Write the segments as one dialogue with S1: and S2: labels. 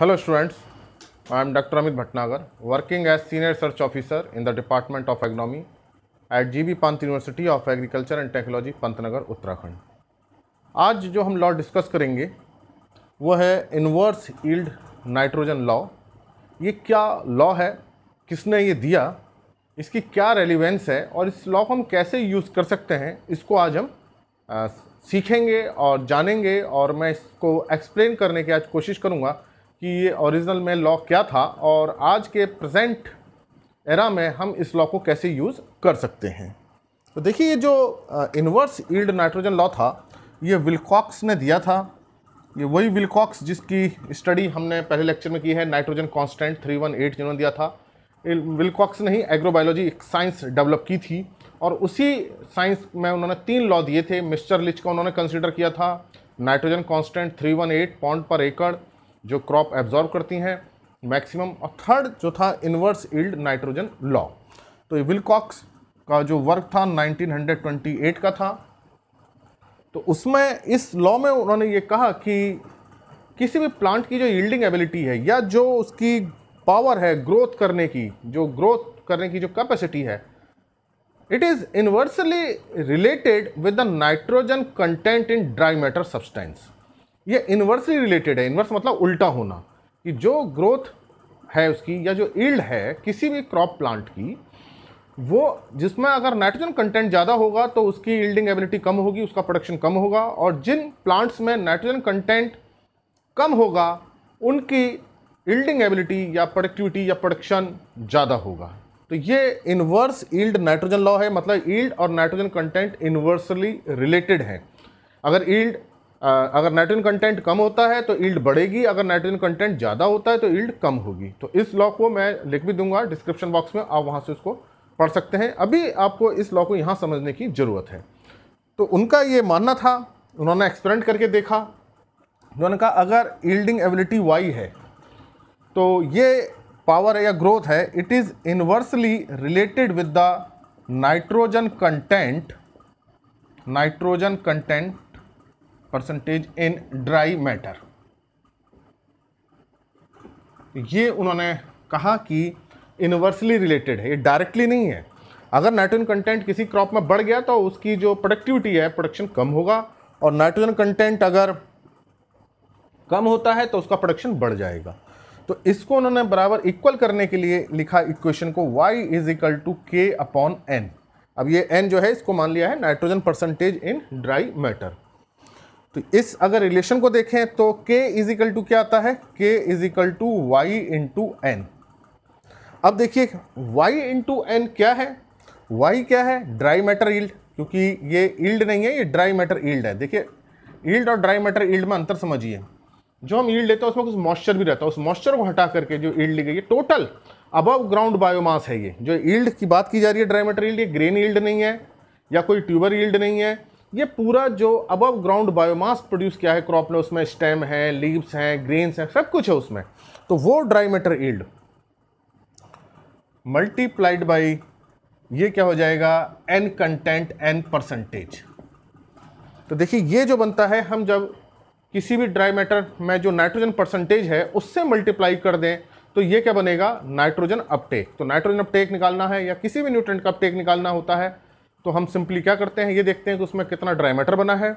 S1: hello students I am doctor Amit Bhatnagar working as senior Research officer in the department of agronomy at G B Pant university of agriculture and technology Pantnagar Uttarakhand आज जो हम law discuss करेंगे वो है inverse yield nitrogen law ये क्या law है किसने ये दिया इसकी क्या रेलिवेंस है और इस लॉ को हम कैसे यूज़ कर सकते हैं इसको आज हम आ, सीखेंगे और जानेंगे और मैं इसको एक्सप्लेन करने की आज कोशिश करूँगा कि ये ओरिजिनल में लॉ क्या था और आज के प्रेजेंट एरा में हम इस लॉ को कैसे यूज़ कर सकते हैं तो देखिए ये जो इन्वर्स ईल्ड नाइट्रोजन लॉ था ये विलकॉक्स ने दिया था ये वही विलकॉक्स जिसकी स्टडी हमने पहले लेक्चर में की है नाइट्रोजन कांस्टेंट 318 जिन्होंने दिया था विलकॉक्स ने ही एग्रोबायोलॉजी एक साइंस डेवलप की थी और उसी साइंस में उन्होंने तीन लॉ दिए थे मिस्टर लिच का उन्होंने कंसिडर किया था नाइट्रोजन वन एट पॉइंट पर एकड़ जो क्रॉप एब्जॉर्ब करती हैं मैक्सिमम और थर्ड जो था इनवर्स ईल्ड नाइट्रोजन लॉ तो ये विलकॉक्स का जो वर्क था 1928 का था तो उसमें इस लॉ में उन्होंने ये कहा कि किसी भी प्लांट की जो यील्डिंग एबिलिटी है या जो उसकी पावर है ग्रोथ करने की जो ग्रोथ करने की जो कैपेसिटी है it is inversely related with the nitrogen content in dry matter substance ये इन्वर्सली रिलेटेड है इन्वर्स मतलब उल्टा होना कि जो ग्रोथ है उसकी या जो ईल्ड है किसी भी क्रॉप प्लांट की वो जिसमें अगर नाइट्रोजन कंटेंट ज़्यादा होगा तो उसकी ईल्डिंग एबिलिटी कम होगी उसका प्रोडक्शन कम होगा और जिन प्लांट्स में नाइट्रोजन कंटेंट कम होगा उनकी ईल्डिंग एबिलिटी या प्रोडक्टिविटी या प्रोडक्शन ज़्यादा होगा तो ये इन्वर्स ईल्ड नाइट्रोजन लॉ है मतलब ईल्ड और नाइट्रोजन कंटेंट इन्वर्सली रिलेटेड है अगर ईल्ड अगर नाइट्रोजन कंटेंट कम होता है तो ईल्ड बढ़ेगी अगर नाइट्रोजन कंटेंट ज़्यादा होता है तो ईल्ड कम होगी तो इस लॉ को मैं लिख भी दूंगा डिस्क्रिप्शन बॉक्स में आप वहाँ से उसको पढ़ सकते हैं अभी आपको इस लॉ को यहाँ समझने की ज़रूरत है तो उनका ये मानना था उन्होंने एक्सपेरिमेंट करके देखा उन्होंने कहा अगर ईल्डिंग एबिलिटी वाई है तो ये पावर या ग्रोथ है it is inversely related with the nitrogen content nitrogen content percentage in dry matter ये उन्होंने कहा कि इनवर्सली रिलेटेड है ये डायरेक्टली नहीं है अगर नाइट्रोजन कंटेंट किसी क्रॉप में बढ़ गया तो उसकी जो प्रोडक्टिविटी है प्रोडक्शन कम होगा और नाइट्रोजन कंटेंट अगर कम होता है तो उसका प्रोडक्शन बढ़ जाएगा तो इसको उन्होंने बराबर इक्वल करने के लिए लिखा इक्वेशन को y is equal to K upon N अब ये n जो है इसको मान लिया है nitrogen percentage in dry matter तो इस अगर रिलेशन को देखें तो k इक्वल टू क्या आता है k equal to Y into N अब देखिए y इंटू एन क्या है y क्या है ड्राई मैटर ईल्ड क्योंकि ये ईल्ड नहीं है ये ड्राई मैटर ईल्ड है देखिए ईल्ड और ड्राई मैटर ईल्ड में अंतर समझिए जो हम ईल्ड लेते हैं उसमें कुछ मॉइस्चर भी रहता है उस मॉइस्चर को हटा करके जो ईल्ड ली गई है टोटल अबव ग्राउंड बायोमास है ये जो ईल्ड की बात की जा रही है ड्राई मैटर ईल्ड ये ग्रेन ईल्ड नहीं है या कोई ट्यूबर ईल्ड नहीं है ये पूरा जो अबव ग्राउंड बायोमास प्रोड्यूस किया है क्रॉप ने उसमें स्टेम है लीव्स हैं ग्रेन्स हैं सब कुछ है उसमें तो वो dry matter yield multiplied by ये क्या हो जाएगा एन कंटेंट एन परसेंटेज तो देखिए ये जो बनता है हम जब किसी भी ड्राई मैटर में जो नाइट्रोजन परसेंटेज है उससे मल्टीप्लाई कर दें तो ये क्या बनेगा नाइट्रोजन अपटेक तो नाइट्रोजन अपटेक निकालना है या किसी भी न्यूट्रेंट का अपटेक निकालना होता है तो हम सिंपली क्या करते हैं ये देखते हैं कि उसमें कितना ड्राई मैटर बना है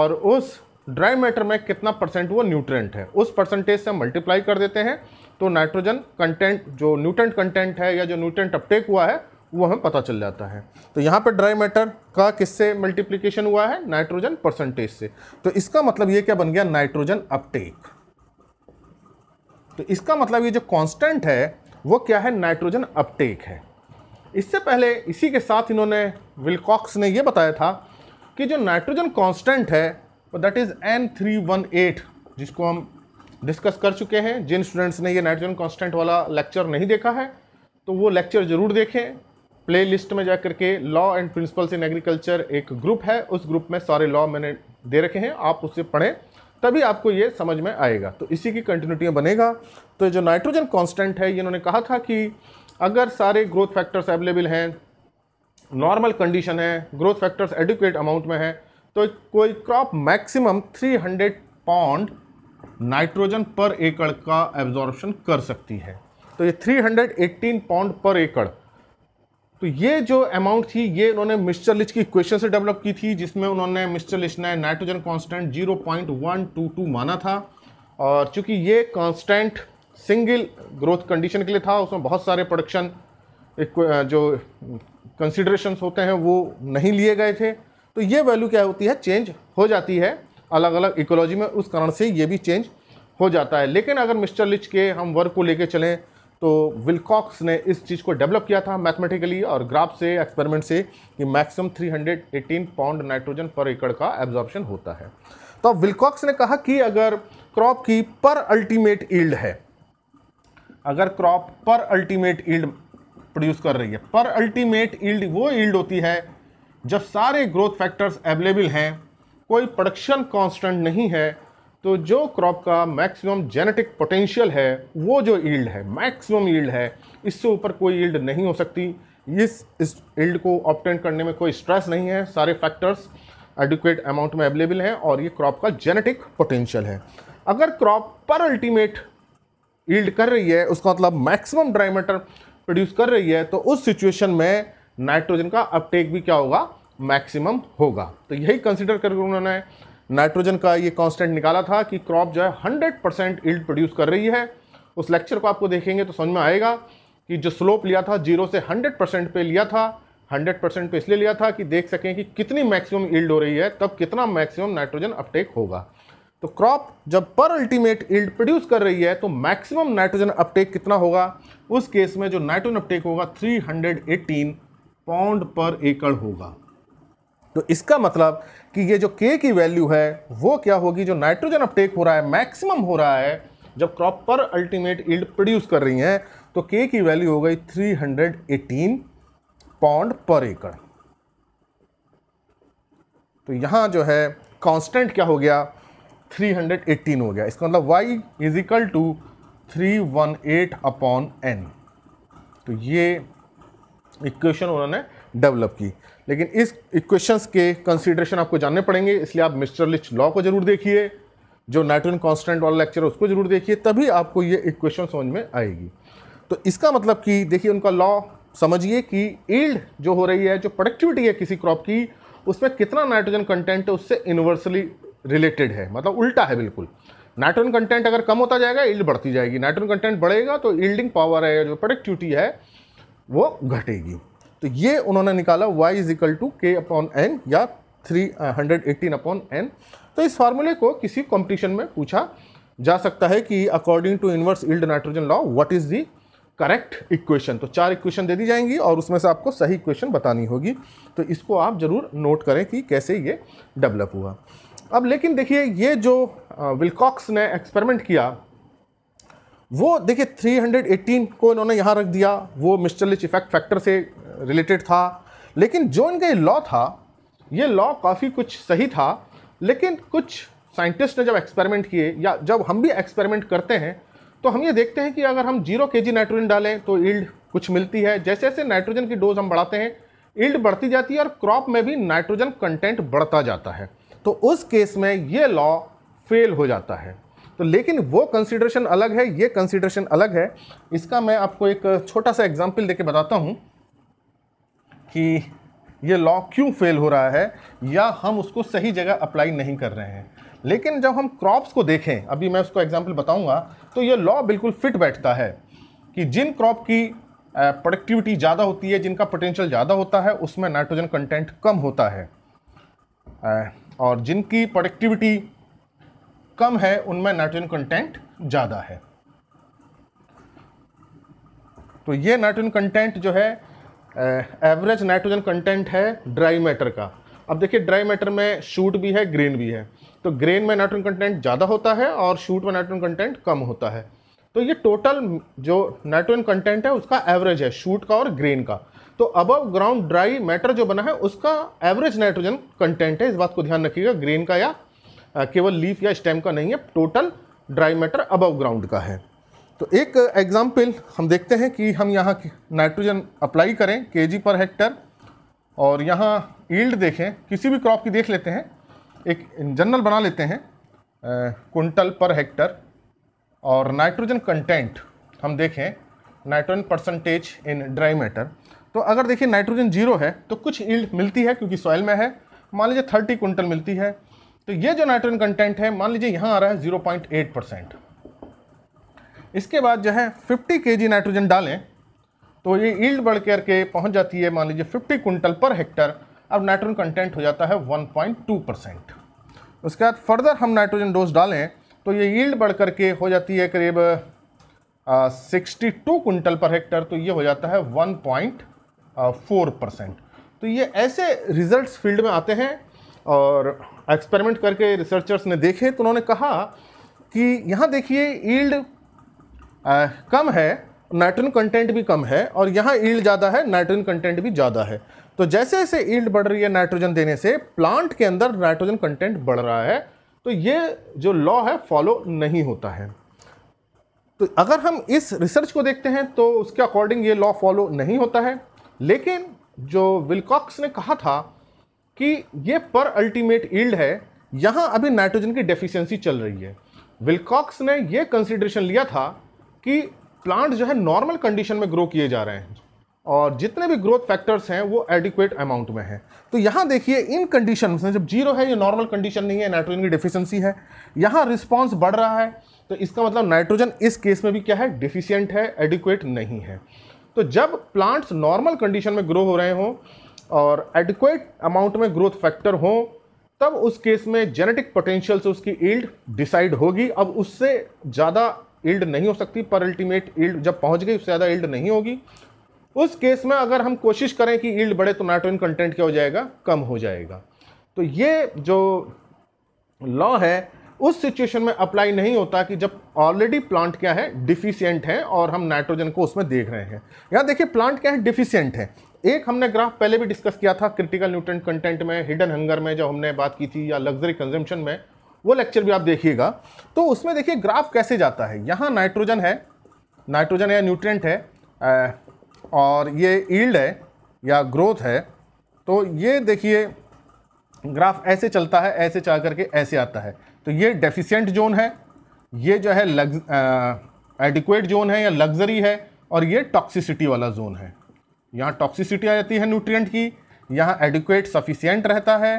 S1: और उस ड्राई मैटर में कितना परसेंट वो न्यूट्रेंट है उस परसेंटेज से हम मल्टीप्लाई कर देते हैं तो नाइट्रोजन कंटेंट जो न्यूट्रेंट कंटेंट है या जो न्यूट्रेंट अपटेक हुआ है वो हमें पता चल जाता है तो यहाँ पर ड्राई मैटर का किससे मल्टीप्लीकेशन हुआ है नाइट्रोजन परसेंटेज से तो इसका मतलब ये क्या बन गया नाइट्रोजन अपटेक तो इसका मतलब ये जो कांस्टेंट है वो क्या है नाइट्रोजन अपटेक है इससे पहले इसी के साथ इन्होंने विलकॉक्स ने यह बताया था कि जो नाइट्रोजन कांस्टेंट है that is N three one eight जिसको हम डिस्कस कर चुके हैं जिन स्टूडेंट्स ने ये नाइट्रोजन कांस्टेंट वाला लेक्चर नहीं देखा है तो वो लेक्चर ज़रूर देखें प्ले लिस्ट में जा करके law and principles in agriculture एक ग्रुप है उस ग्रुप में सारे लॉ मैंने दे रखे हैं आप उससे पढ़ें तभी आपको ये समझ में आएगा तो इसी की कंटिन्यूटी बनेगा तो जो नाइट्रोजन कांस्टेंट है इन्होंने कहा था कि अगर सारे ग्रोथ फैक्टर्स अवेलेबल हैं नॉर्मल कंडीशन है ग्रोथ फैक्टर्स एडिक्वेट अमाउंट में है तो कोई क्रॉप मैक्सिमम 300 पाउंड नाइट्रोजन पर एकड़ का एब्जॉर्बेशन कर सकती है तो ये 318 पाउंड पर एकड़ तो ये जो अमाउंट थी ये उन्होंने मिस्टर लिच की क्वेश्चन से डेवलप की थी जिसमें उन्होंने मिस्टर लिच ने नाइट्रोजन कांस्टेंट 0.122 माना था और चूंकि ये कांस्टेंट सिंगल ग्रोथ कंडीशन के लिए था उसमें बहुत सारे प्रोडक्शन जो कंसिडरेशंस होते हैं वो नहीं लिए गए थे तो ये वैल्यू क्या होती है चेंज हो जाती है अलग अलग इकोलॉजी में उस कारण से ये भी चेंज हो जाता है लेकिन अगर मिस्टर लिच के हम वर्क को लेके चलें तो विलकॉक्स ने इस चीज़ को डेवलप किया था मैथमेटिकली और ग्राफ से एक्सपेरिमेंट से कि मैक्सिमम 318 पाउंड नाइट्रोजन पर एकड़ का एब्जॉर्प्शन होता है तो विलकॉक्स ने कहा कि अगर क्रॉप की पर अल्टीमेट ईल्ड है अगर क्रॉप पर अल्टीमेट ईल्ड प्रोड्यूस कर रही है पर अल्टीमेट ईल्ड वो ईल्ड होती है जब सारे ग्रोथ फैक्टर्स अवेलेबल हैं कोई प्रोडक्शन कांस्टेंट नहीं है तो जो क्रॉप का मैक्सिमम जेनेटिक पोटेंशियल है वो जो ईल्ड है मैक्सिमम ईल्ड है इससे ऊपर कोई ईल्ड नहीं हो सकती इस इस ईल्ड को ऑप्टेन करने में कोई स्ट्रेस नहीं है सारे फैक्टर्स एडिक्वेट अमाउंट में अवेलेबल हैं और ये क्रॉप का जेनेटिक पोटेंशियल है अगर क्रॉप पर अल्टीमेट ईल्ड कर रही है उसका मतलब मैक्सिमम मैटर प्रोड्यूस कर रही है तो उस सिचुएशन में नाइट्रोजन का अपटेक भी क्या होगा मैक्सिमम होगा तो यही कंसिडर करके उन्होंने नाइट्रोजन का ये कांस्टेंट निकाला था कि क्रॉप जो है हंड्रेड परसेंट ईल्ड प्रोड्यूस कर रही है उस लेक्चर को आपको देखेंगे तो समझ में आएगा कि जो स्लोप लिया था जीरो से हंड्रेड परसेंट पे लिया था हंड्रेड परसेंट पे इसलिए लिया था कि देख सकें कि कितनी मैक्सिमम ईल्ड हो रही है तब कितना मैक्सिमम नाइट्रोजन अपटेक होगा तो क्रॉप जब पर अल्टीमेट इल्ड प्रोड्यूस कर रही है तो मैक्सिमम नाइट्रोजन अपटेक कितना होगा उस केस में जो नाइट्रोजन अपटेक होगा 318 पाउंड पर एकड़ होगा तो इसका मतलब कि ये जो के की वैल्यू है वो क्या होगी जो नाइट्रोजन अपटेक हो रहा है मैक्सिमम हो रहा है जब क्रॉप पर अल्टीमेट इल्ड प्रोड्यूस कर रही हैं तो के की वैल्यू हो गई थ्री पाउंड पर एकड़ तो यहाँ जो है कांस्टेंट क्या हो गया 318 हो गया इसका मतलब y is equal to three one eight upon N तो ये इक्वेशन उन्होंने डेवलप की लेकिन इस इक्वेशंस के कंसिडरेशन आपको जानने पड़ेंगे इसलिए आप मिस्टर लिच लॉ को जरूर देखिए जो नाइट्रोजन कांस्टेंट वाला लेक्चर उसको जरूर देखिए तभी आपको ये इक्वेशन समझ में आएगी तो इसका मतलब कि देखिए उनका लॉ समझिए कि ईल्ड जो हो रही है जो प्रोडक्टिविटी है किसी क्रॉप की उसमें कितना नाइट्रोजन कंटेंट है उससे इन्वर्सली रिलेटेड है मतलब उल्टा है बिल्कुल नाइट्रोन कंटेंट अगर कम होता जाएगा ईल्ड बढ़ती जाएगी नाइट्रोन कंटेंट बढ़ेगा तो ईल्डिंग पावर है जो प्रोडक्टिविटी है वो घटेगी तो ये उन्होंने निकाला Y is equal to K upon N या three hundred eighteen upon N तो इस फार्मूले को किसी कॉम्पिटिशन में पूछा जा सकता है कि according to inverse yield nitrogen law what is the correct equation तो चार इक्वेशन दे दी जाएंगी और उसमें से आपको सही इक्वेशन बतानी होगी तो इसको आप ज़रूर नोट करें कि कैसे ये डेवलप हुआ अब लेकिन देखिए ये जो विलकॉक्स ने एक्सपेरिमेंट किया वो देखिए 318 को इन्होंने यहाँ रख दिया वो मिस्टरलिच इफेक्ट फैक्टर से रिलेटेड था लेकिन जो इनका ये लॉ था ये लॉ काफ़ी कुछ सही था लेकिन कुछ साइंटिस्ट ने जब एक्सपेरिमेंट किए या जब हम भी एक्सपेरिमेंट करते हैं तो हम ये देखते हैं कि अगर हम जीरो के जी नाइट्रोजन डालें तो ईल्ड कुछ मिलती है जैसे जैसे नाइट्रोजन की डोज हम बढ़ाते हैं ईल्ड बढ़ती जाती है और क्रॉप में भी नाइट्रोजन कंटेंट बढ़ता जाता है तो उस केस में ये लॉ फेल हो जाता है तो लेकिन वो कंसिडरेशन अलग है ये कंसिडरेशन अलग है इसका मैं आपको एक छोटा सा एग्जाम्पल देके बताता हूँ कि ये लॉ क्यों फेल हो रहा है या हम उसको सही जगह अप्लाई नहीं कर रहे हैं लेकिन जब हम क्रॉप्स को देखें अभी मैं उसको एग्जाम्पल बताऊँगा तो ये लॉ बिल्कुल फिट बैठता है कि जिन क्रॉप की प्रोडक्टिविटी ज़्यादा होती है जिनका पोटेंशियल ज़्यादा होता है उसमें नाइट्रोजन कंटेंट कम होता है और जिनकी प्रोडक्टिविटी कम है उनमें नाइट्रोजन कंटेंट ज़्यादा है तो ये नाइट्रोजन कंटेंट जो है एवरेज नाइट्रोजन कंटेंट है ड्राई मैटर का अब देखिए ड्राई मैटर में शूट भी है ग्रेन भी है तो ग्रेन में नाइट्रोजन कंटेंट ज़्यादा होता है और शूट में नाइट्रोजन कंटेंट कम होता है तो ये टोटल जो नाइट्रोजन कंटेंट है उसका एवरेज है शूट का और ग्रेन का तो अबव ग्राउंड ड्राई मैटर जो बना है उसका एवरेज नाइट्रोजन कंटेंट है इस बात को ध्यान रखिएगा ग्रेन का या केवल लीफ या स्टेम का नहीं है total dry matter above ground का है तो एक एग्जाम्पल हम देखते हैं कि हम यहाँ नाइट्रोजन अप्लाई करें के पर हेक्टर और यहाँ ईल्ड देखें किसी भी क्रॉप की देख लेते हैं एक जनरल बना लेते हैं कुंटल पर हेक्टर और नाइट्रोजन कंटेंट हम देखें nitrogen percentage in dry matter तो अगर देखिए नाइट्रोजन जीरो है तो कुछ ईल्ड मिलती है क्योंकि सॉइल में है मान लीजिए थर्टी कुंटल मिलती है तो ये जो नाइट्रोजन कंटेंट है मान लीजिए यहाँ आ रहा है जीरो पॉइंट एट परसेंट इसके बाद जो है फिफ्टी के जी नाइट्रोजन डालें तो ये ईल्ड बढ़ कर के पहुँच जाती है मान लीजिए फिफ्टी कुंटल पर हेक्टर अब नाइट्रोजन कंटेंट हो जाता है वन पॉइंट टू परसेंट उसके बाद फर्दर हम नाइट्रोजन डोज डालें तो ये ईल्ड बढ़ कर के हो जाती है करीब sixty two quintal per hectare तो ये हो जाता है वन पॉइंट फोर परसेंट तो ये ऐसे रिजल्ट्स फील्ड में आते हैं और एक्सपेरिमेंट करके रिसर्चर्स ने देखे तो उन्होंने कहा कि यहाँ देखिए ईल्ड कम है नाइट्रोजन कंटेंट भी कम है और यहाँ ईल्ड ज़्यादा है नाइट्रोजन कंटेंट भी ज़्यादा है तो जैसे जैसे ईल्ड बढ़ रही है नाइट्रोजन देने से प्लांट के अंदर नाइट्रोजन कंटेंट बढ़ रहा है तो ये जो लॉ है फॉलो नहीं होता है तो अगर हम इस रिसर्च को देखते हैं तो उसके अकॉर्डिंग ये लॉ फॉलो नहीं होता है लेकिन जो विलकॉक्स ने कहा था कि ये पर अल्टीमेट ईल्ड है यहाँ अभी नाइट्रोजन की डेफिशिएंसी चल रही है विलकॉक्स ने ये कंसिड्रेशन लिया था कि प्लांट जो है नॉर्मल कंडीशन में ग्रो किए जा रहे हैं और जितने भी ग्रोथ फैक्टर्स हैं वो एडिक्वेट अमाउंट में हैं तो यहाँ देखिए इन कंडीशन में जब जीरो है ये नॉर्मल कंडीशन नहीं है नाइट्रोजन की डिफिशियंसी है यहाँ रिस्पॉन्स बढ़ रहा है तो इसका मतलब नाइट्रोजन इस केस में भी क्या है डिफिशियंट है एडिक्वेट नहीं है तो जब प्लांट्स नॉर्मल कंडीशन में ग्रो हो रहे हों और एडिक्वेट अमाउंट में ग्रोथ फैक्टर हों तब उस केस में जेनेटिक पोटेंशियल से उसकी ईल्ड डिसाइड होगी अब उससे ज़्यादा ईल्ड नहीं हो सकती पर अल्टीमेट ईल्ड जब पहुंच गई उससे ज़्यादा ईल्ड नहीं होगी उस केस में अगर हम कोशिश करें कि ईल्ड बढ़े तो नाइट्रोजन कंटेंट क्या हो जाएगा कम हो जाएगा तो ये जो लॉ है उस सिचुएशन में अप्लाई नहीं होता कि जब ऑलरेडी प्लांट क्या है डिफिशियंट है और हम नाइट्रोजन को उसमें देख रहे हैं यहाँ देखिए प्लांट क्या है डिफिशियंट है एक हमने ग्राफ पहले भी डिस्कस किया था क्रिटिकल न्यूट्रेंट कंटेंट में हिडन हंगर में जो हमने बात की थी या लग्जरी कंजम्पशन में वो लेक्चर भी आप देखिएगा तो उसमें देखिए ग्राफ कैसे जाता है यहाँ नाइट्रोजन है नाइट्रोजन या न्यूट्रेंट है और ये ईल्ड है या ग्रोथ है तो ये देखिए ग्राफ ऐसे चलता है ऐसे चल करके ऐसे आता है तो ये डेफिशिएंट जोन है ये जो है लग्ज एडिक्वेट जोन है या लग्जरी है और ये टॉक्सिसिटी वाला जोन है यहाँ टॉक्सिसिटी आ जाती है न्यूट्रिएंट की यहाँ एडिक्वेट सफिशियंट रहता है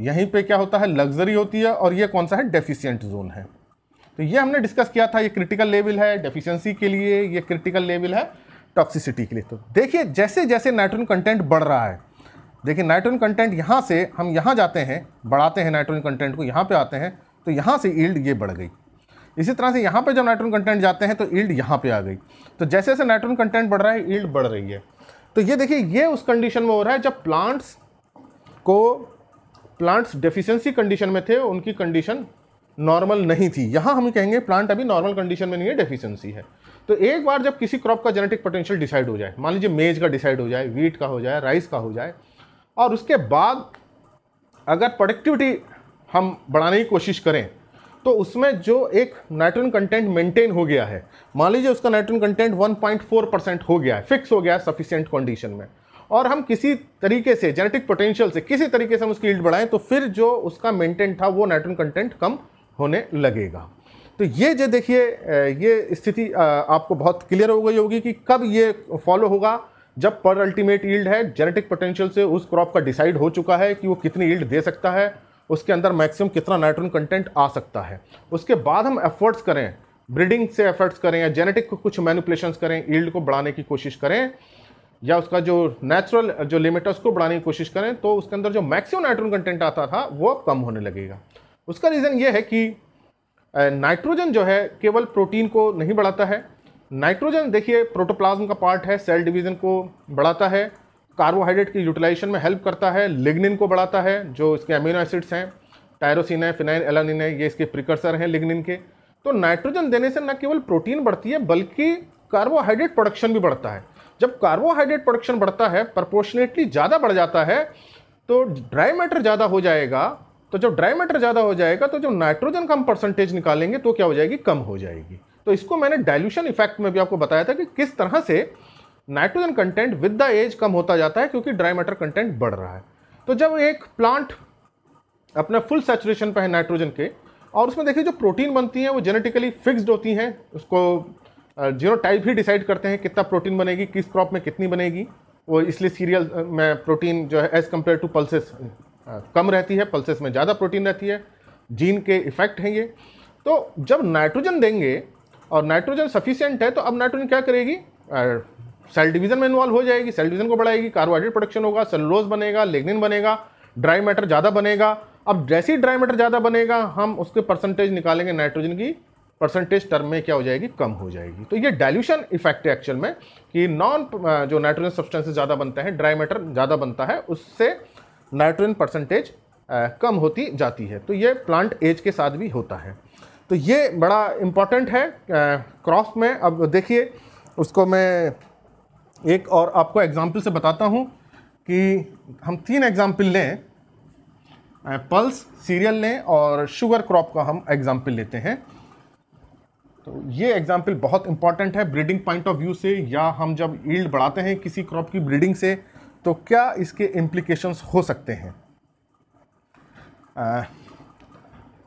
S1: यहीं पे क्या होता है लग्जरी होती है और ये कौन सा है डेफिशियंट जोन है तो ये हमने डिस्कस किया था ये क्रिटिकल लेवल है डेफिशेंसी के लिए ये क्रिटिकल लेवल है टॉक्सिसिटी के लिए तो देखिए जैसे जैसे नाइट्रोजन कंटेंट बढ़ रहा है देखिए नाइट्रोजन कंटेंट यहाँ से हम यहाँ जाते हैं बढ़ाते हैं नाइट्रोजन कंटेंट को यहाँ पे आते हैं तो यहाँ से ईल्ड ये बढ़ गई इसी तरह से यहाँ पे जब नाइट्रोजन कंटेंट जाते हैं तो ईल्ड यहाँ पे आ गई तो जैसे जैसे नाइट्रोजन कंटेंट बढ़ रहा है ईल्ड बढ़ रही है तो ये देखिए ये उस कंडीशन में हो रहा है जब प्लांट्स को प्लांट्स डेफिशेंसी कंडीशन में थे उनकी कंडीशन नॉर्मल नहीं थी यहाँ हम कहेंगे प्लांट अभी नॉर्मल कंडीशन में नहीं है डेफिशेंसी है तो एक बार जब किसी क्रॉप का जेनेटिक पोटेंशियल डिसाइड हो जाए मान लीजिए मेज का डिसाइड हो जाए वीट का हो जाए राइस का हो जाए और उसके बाद अगर प्रोडक्टिविटी हम बढ़ाने की कोशिश करें तो उसमें जो एक नाइट्रोजन कंटेंट मेंटेन हो गया है मान लीजिए उसका नाइट्रोजन कंटेंट 1.4 परसेंट हो गया है फिक्स हो गया है सफिशियंट कंडीशन में और हम किसी तरीके से जेनेटिक पोटेंशियल से किसी तरीके से हम उसकी ईल्ड बढ़ाएं तो फिर जो उसका मेंटेन था वो नाइट्रोजन कंटेंट कम होने लगेगा तो ये जो देखिए ये स्थिति आपको बहुत क्लियर हो गई होगी कि कब ये फॉलो होगा जब पर अल्टीमेट ईल्ड है जेनेटिक पोटेंशियल से उस क्रॉप का डिसाइड हो चुका है कि वो कितनी ईल्ड दे सकता है उसके अंदर मैक्सिमम कितना नाइट्रोजन कंटेंट आ सकता है उसके बाद हम एफर्ट्स करें ब्रीडिंग से एफर्ट्स करें या जेनेटिक को कुछ मैनिपुलेशन करें ईल्ड को बढ़ाने की कोशिश करें या उसका जो नेचुरल जो लिमिट है उसको बढ़ाने की कोशिश करें तो उसके अंदर जो मैक्सिमम नाइट्रोजन कंटेंट आता था वो अब कम होने लगेगा उसका रीज़न ये है कि नाइट्रोजन जो है केवल प्रोटीन को नहीं बढ़ाता है नाइट्रोजन देखिए प्रोटोप्लाज्म का पार्ट है सेल डिवीज़न को बढ़ाता है कार्बोहाइड्रेट की यूटिलाइजेशन में हेल्प करता है लिग्निन को बढ़ाता है जो इसके अमीनो एसिड्स हैं टायरोसिन है फिनाइल एलानिन है ये इसके प्रिकर्सर हैं लिग्निन के तो नाइट्रोजन देने से न केवल प्रोटीन बढ़ती है बल्कि कार्बोहाइड्रेट प्रोडक्शन भी बढ़ता है जब कार्बोहाइड्रेट प्रोडक्शन बढ़ता है प्रपोर्शनेटली ज़्यादा बढ़ जाता है तो ड्राई मैटर ज़्यादा हो जाएगा तो जब ड्राई मैटर ज़्यादा हो जाएगा तो जब नाइट्रोजन का हम परसेंटेज निकालेंगे तो क्या हो जाएगी कम हो जाएगी तो इसको मैंने डायल्यूशन इफेक्ट में भी आपको बताया था कि किस तरह से nitrogen content with the age कम होता जाता है क्योंकि ड्राई मैटर कंटेंट बढ़ रहा है तो जब एक प्लांट अपना फुल सेचुरेशन पर है नाइट्रोजन के और उसमें देखिए जो प्रोटीन बनती हैं वो जेनेटिकली फिक्स्ड होती हैं उसको जीरो टाइप ही डिसाइड करते हैं कितना प्रोटीन बनेगी किस क्रॉप में कितनी बनेगी वो इसलिए सीरियल में प्रोटीन जो है एज़ कम्पेयर टू पल्सेस कम रहती है पल्सेस में ज़्यादा प्रोटीन रहती है जीन के इफेक्ट हैं ये तो जब नाइट्रोजन देंगे और नाइट्रोजन सफिशियंट है तो अब नाइट्रोजन क्या करेगी सेल डिवीजन में इन्वॉल्व हो जाएगी सेल डिवीजन को बढ़ाएगी कार्बोहाइड्रेट प्रोडक्शन होगा सेलोज बनेगा लेग्निन बनेगा ड्राई मैटर ज़्यादा बनेगा अब जैसे ही ड्राई मैटर ज़्यादा बनेगा हम उसके परसेंटेज निकालेंगे नाइट्रोजन की परसेंटेज टर्म में क्या हो जाएगी कम हो जाएगी तो ये डाइल्यूशन इफेक्ट है एक्चुअल में कि नॉन जो नाइट्रोजन सब्सटेंसेस ज़्यादा बनते हैं ड्राई मैटर ज़्यादा बनता है उससे नाइट्रोजन परसेंटेज कम होती जाती है तो ये प्लांट एज के साथ भी होता है तो ये बड़ा इम्पॉर्टेंट है क्रॉस में अब देखिए उसको मैं एक और आपको एग्ज़ाम्पल से बताता हूँ कि हम तीन एग्ज़ाम्पल लें पल्स सीरियल लें और शुगर क्रॉप का हम एग्ज़ाम्पल लेते हैं तो ये एग्ज़ाम्पल बहुत इंपॉर्टेंट है ब्रीडिंग पॉइंट ऑफ व्यू से या हम जब ईल्ड बढ़ाते हैं किसी क्रॉप की ब्रीडिंग से तो क्या इसके इम्प्लीकेशंस हो सकते हैं आ,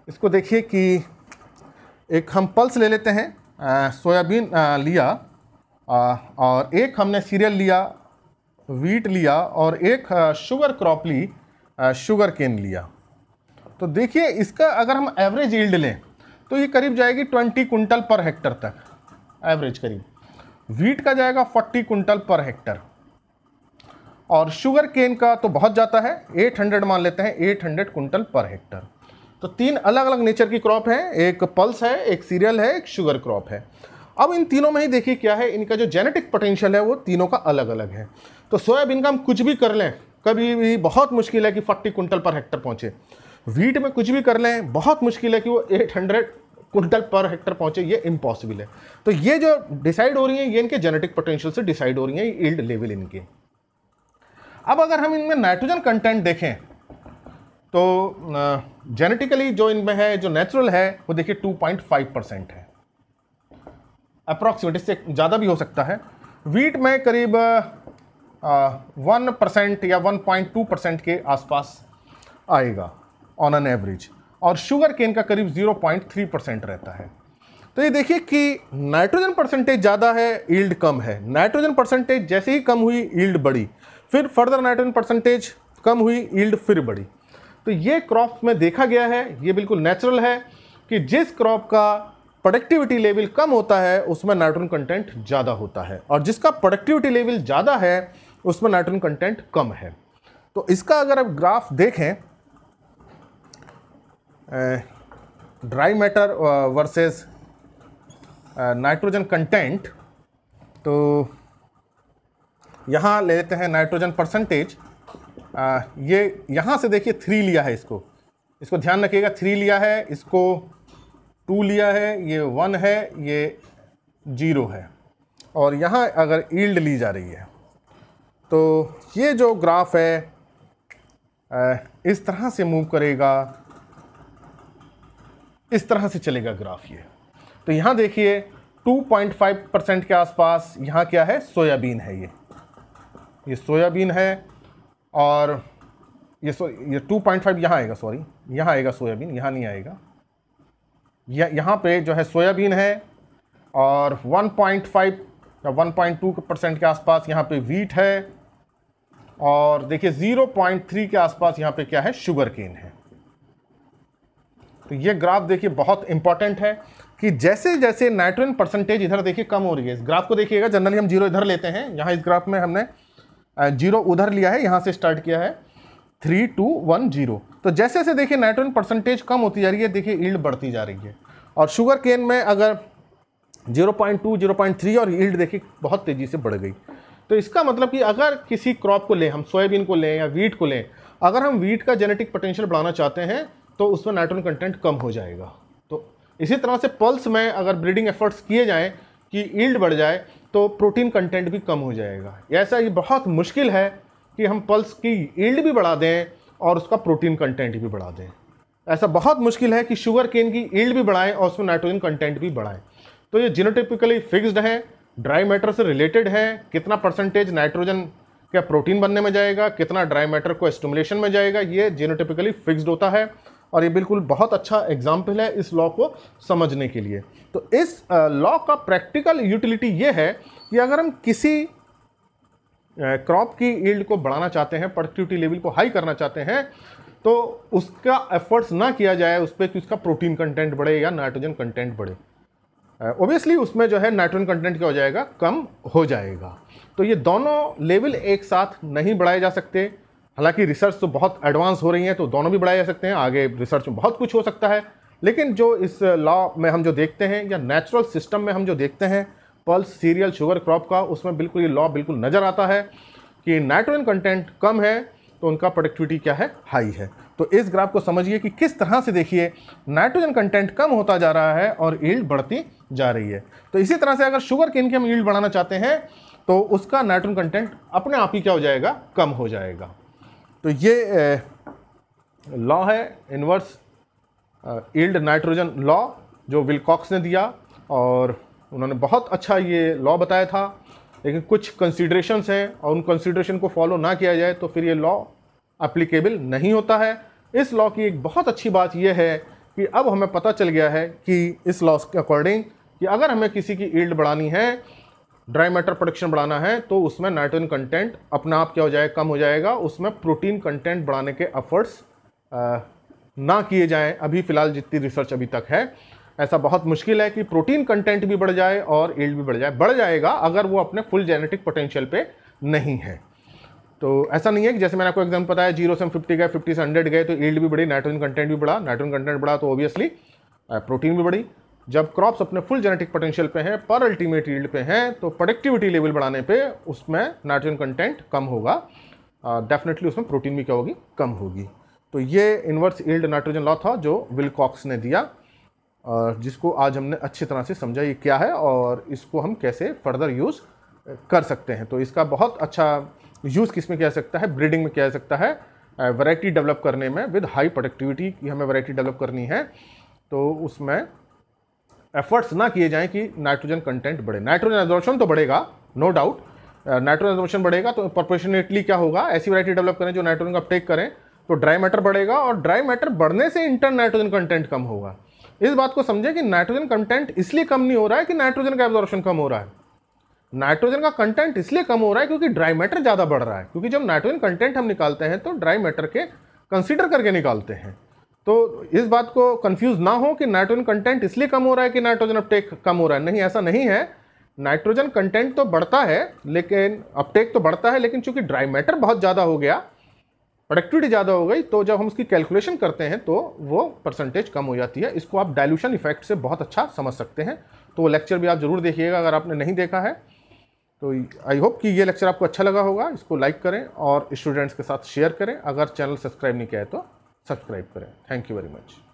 S1: इसको देखिए कि एक हम पल्स ले लेते हैं सोयाबीन लिया आ, और एक हमने सीरियल लिया वीट लिया और एक शुगर क्रॉप ली शुगर केन लिया तो देखिए इसका अगर हम एवरेज ईल्ड लें तो ये करीब जाएगी ट्वेंटी कुंटल पर हेक्टर तक एवरेज करीब वीट का जाएगा फोर्टी कुंटल पर हेक्टर और शुगर केन का तो बहुत जाता है एट हंड्रेड मान लेते हैं eight hundred quintal per hectare तो तीन अलग अलग नेचर की क्रॉप है एक पल्स है एक सीरियल है एक शुगर क्रॉप है अब इन तीनों में ही देखिए क्या है इनका जो जेनेटिक पोटेंशियल है वो तीनों का अलग अलग है तो सोयाबीन का हम कुछ भी कर लें कभी भी बहुत मुश्किल है कि फोर्टी कुंटल पर हेक्टर पहुँचे वीट में कुछ भी कर लें बहुत मुश्किल है कि वो eight hundred quintal per hectare पहुंचे ये इम्पॉसिबल है तो ये जो डिसाइड हो रही है ये इनके जेनेटिक पोटेंशियल से डिसाइड हो रही है ईल्ड लेवल इनके अब अगर हम इनमें नाइट्रोजन कंटेंट देखें तो जेनेटिकली जो इनमें है जो नेचुरल है वो देखिए 2.5 परसेंट है अप्रॉक्सीमेट इससे ज़्यादा भी हो सकता है वीट में करीब वन परसेंट या 1.2 परसेंट के आसपास आएगा ऑन एन एवरेज और शुगर केन का करीब 0.3 परसेंट रहता है तो ये देखिए कि नाइट्रोजन परसेंटेज ज़्यादा है ईल्ड कम है नाइट्रोजन परसेंटेज जैसे ही कम हुई ईल्ड बढ़ी फिर फर्दर नाइट्रोजन परसेंटेज कम हुई ईल्ड फिर बढ़ी तो ये क्रॉप में देखा गया है ये बिल्कुल नेचुरल है कि जिस क्रॉप का प्रोडक्टिविटी लेवल कम होता है उसमें नाइट्रोजन कंटेंट ज़्यादा होता है और जिसका प्रोडक्टिविटी लेवल ज़्यादा है उसमें नाइट्रोजन कंटेंट कम है तो इसका अगर आप ग्राफ देखें dry matter versus nitrogen content तो यहाँ लेते हैं नाइट्रोजन परसेंटेज आ, ये यहाँ से देखिए थ्री लिया है इसको इसको ध्यान रखिएगा थ्री लिया है इसको टू लिया है ये वन है ये जीरो है और यहाँ अगर ईल्ड ली जा रही है तो ये जो ग्राफ है इस तरह से मूव करेगा इस तरह से चलेगा ग्राफ ये तो यहाँ देखिए 2.5 परसेंट के आसपास यहाँ क्या है सोयाबीन है ये ये सोयाबीन है और ये सो ये टू पॉइंट फाइव यहाँ आएगा सॉरी यहाँ आएगा सोयाबीन यहाँ नहीं आएगा यह यहाँ पे जो है सोयाबीन है और वन पॉइंट फाइव या वन पॉइंट टू परसेंट के आसपास यहाँ पे वीट है और देखिए ज़ीरो पॉइंट थ्री के आसपास यहाँ पे क्या है शुगर केन है तो ये ग्राफ देखिए बहुत इंपॉर्टेंट है कि जैसे जैसे नाइट्रोजन परसेंटेज इधर देखिए कम हो रही है इस ग्राफ को देखिएगा जनरली हम जीरो इधर लेते हैं यहाँ इस ग्राफ में हमने जीरो उधर लिया है यहाँ से स्टार्ट किया है थ्री टू वन जीरो तो जैसे जैसे देखिए नाइट्रोजन परसेंटेज कम होती जा रही है देखिए ईल्ड बढ़ती जा रही है और शुगर केन में अगर 0.2, 0.3 और ईल्ड देखिए बहुत तेज़ी से बढ़ गई तो इसका मतलब कि अगर किसी क्रॉप को लें हम सोयाबीन को लें या वीट को लें अगर हम वीट का जेनेटिक पोटेंशियल बढ़ाना चाहते हैं तो उसमें नाइट्रोजन कंटेंट कम हो जाएगा तो इसी तरह से पल्स में अगर ब्रीडिंग एफर्ट्स किए जाएँ कि ईल्ड बढ़ जाए तो प्रोटीन कंटेंट भी कम हो जाएगा ऐसा ये बहुत मुश्किल है कि हम पल्स की ईल्ड भी बढ़ा दें और उसका प्रोटीन कंटेंट भी बढ़ा दें ऐसा बहुत मुश्किल है कि शुगर केन की ईल्ड भी बढ़ाएं और उसमें नाइट्रोजन कंटेंट भी बढ़ाएं तो ये जीनोटिपिकली फिक्स्ड हैं ड्राई मैटर से रिलेटेड हैं कितना परसेंटेज नाइट्रोजन क्या प्रोटीन बनने में जाएगा कितना ड्राई मैटर को स्टिमुलेशन में जाएगा ये जीनोटिपिकली फिक्स्ड होता है और ये बिल्कुल बहुत अच्छा एग्जाम्पल है इस लॉ को समझने के लिए तो इस लॉ का प्रैक्टिकल यूटिलिटी ये है कि अगर हम किसी क्रॉप की ईल्ड को बढ़ाना चाहते हैं प्रोडक्टिविटी लेवल को हाई करना चाहते हैं तो उसका एफर्ट्स ना किया जाए उस पर कि उसका प्रोटीन कंटेंट बढ़े या नाइट्रोजन कंटेंट बढ़े ओबियसली उसमें जो है नाइट्रोजन कंटेंट क्या हो जाएगा कम हो जाएगा तो ये दोनों लेवल एक साथ नहीं बढ़ाए जा सकते हालांकि रिसर्च तो बहुत एडवांस हो रही है तो दोनों भी बढ़ाए जा सकते हैं आगे रिसर्च में बहुत कुछ हो सकता है लेकिन जो इस लॉ में हम जो देखते हैं या नेचुरल सिस्टम में हम जो देखते हैं पल्स सीरियल शुगर क्रॉप का उसमें बिल्कुल ये लॉ बिल्कुल नज़र आता है कि नाइट्रोजन कंटेंट कम है तो उनका प्रोडक्टिविटी क्या है हाई है तो इस ग्राफ को समझिए कि किस तरह से देखिए नाइट्रोजन कंटेंट कम होता जा रहा है और ईल्ड बढ़ती जा रही है तो इसी तरह से अगर शुगर केन के हम ईल्ड बढ़ाना चाहते हैं तो उसका नाइट्रोजन कंटेंट अपने आप ही क्या हो जाएगा कम हो जाएगा तो ये लॉ है इनवर्स इल्ड नाइट्रोजन लॉ जो विलकॉक्स ने दिया और उन्होंने बहुत अच्छा ये लॉ बताया था लेकिन कुछ कंसिड्रेशन हैं और उन कंसिड्रेशन को फॉलो ना किया जाए तो फिर ये लॉ अप्लीकेबल नहीं होता है इस लॉ की एक बहुत अच्छी बात यह है कि अब हमें पता चल गया है कि इस लॉ के अकॉर्डिंग कि अगर हमें किसी की ईल्ड बढ़ानी है ड्राई मैटर प्रोडक्शन बढ़ाना है तो उसमें नाइट्रोजन कंटेंट अपना आप क्या हो जाए कम हो जाएगा उसमें प्रोटीन कंटेंट बढ़ाने के एफर्ट्स ना किए जाएं अभी फ़िलहाल जितनी रिसर्च अभी तक है ऐसा बहुत मुश्किल है कि प्रोटीन कंटेंट भी बढ़ जाए और ईल्ड भी बढ़ जाए बढ़ जाएगा अगर वो अपने फुल जेनेटिक पोटेंशियल पे नहीं है तो ऐसा नहीं है कि जैसे मैंने आपको एग्जाम्पल बताया जीरो से हम फिफ्टी गए फिफ्टी से हंड्रेड गए तो ईल्ड भी बढ़ी नाइट्रोजन कंटेंट भी बढ़ा नाइट्रोजन कंटेंट बढ़ा तो ऑब्वियसली प्रोटीन भी बढ़ी जब क्रॉप्स अपने फुल जेनेटिक पोटेंशियल पे हैं पर अल्टीमेट यील्ड पे हैं तो प्रोडक्टिविटी लेवल बढ़ाने पे उसमें नाइट्रोजन कंटेंट कम होगा डेफिनेटली uh, उसमें प्रोटीन भी क्या होगी कम होगी तो ये इन्वर्स ईल्ड नाइट्रोजन लॉ था जो विलकॉक्स ने दिया uh, जिसको आज हमने अच्छी तरह से समझा ये क्या है और इसको हम कैसे फर्दर यूज़ कर सकते हैं तो इसका बहुत अच्छा यूज़ किस में किया सकता है ब्रीडिंग में किया जा सकता है वैरायटी डेवलप करने में विद हाई प्रोडक्टिविटी की हमें वैरायटी डेवलप करनी है तो उसमें एफर्ट्स ना किए जाएं कि नाइट्रोजन कंटेंट बढ़े नाइट्रोजन एब्जॉर्प्शन तो बढ़ेगा नो डाउट नाइट्रोजन एब्जॉर्प्शन बढ़ेगा तो प्रोपोर्शनेटली क्या होगा ऐसी वैरायटी डेवलप करें जो नाइट्रोजन का अपटेक करें तो ड्राई मैटर बढ़ेगा और ड्राई मैटर बढ़ने से इंटर नाइट्रोजन कंटेंट कम होगा इस बात को समझें कि नाइट्रोजन कंटेंट इसलिए कम नहीं हो रहा है कि नाइट्रोजन का एब्जॉर्प्शन कम हो रहा है नाइट्रोजन का कंटेंट इसलिए कम हो रहा है क्योंकि ड्राई मैटर ज़्यादा बढ़ रहा है क्योंकि जब नाइट्रोजन कंटेंट हम निकालते हैं तो ड्राई मैटर के कंसिडर करके निकालते हैं तो इस बात को कंफ्यूज ना हो कि नाइट्रोजन कंटेंट इसलिए कम हो रहा है कि नाइट्रोजन अपटेक कम हो रहा है नहीं ऐसा नहीं है नाइट्रोजन कंटेंट तो बढ़ता है लेकिन अपटेक तो बढ़ता है लेकिन चूंकि ड्राई मैटर बहुत ज़्यादा हो गया प्रोडक्टिविटी ज़्यादा हो गई तो जब हम उसकी कैलकुलेशन करते हैं तो वो परसेंटेज कम हो जाती है इसको आप डायल्यूशन इफेक्ट से बहुत अच्छा समझ सकते हैं तो वो लेक्चर भी आप ज़रूर देखिएगा अगर आपने नहीं देखा है तो आई होप कि ये लेक्चर आपको अच्छा लगा होगा इसको लाइक करें और स्टूडेंट्स के साथ शेयर करें अगर चैनल सब्सक्राइब नहीं किया है तो सब्सक्राइब करें थैंक यू वेरी मच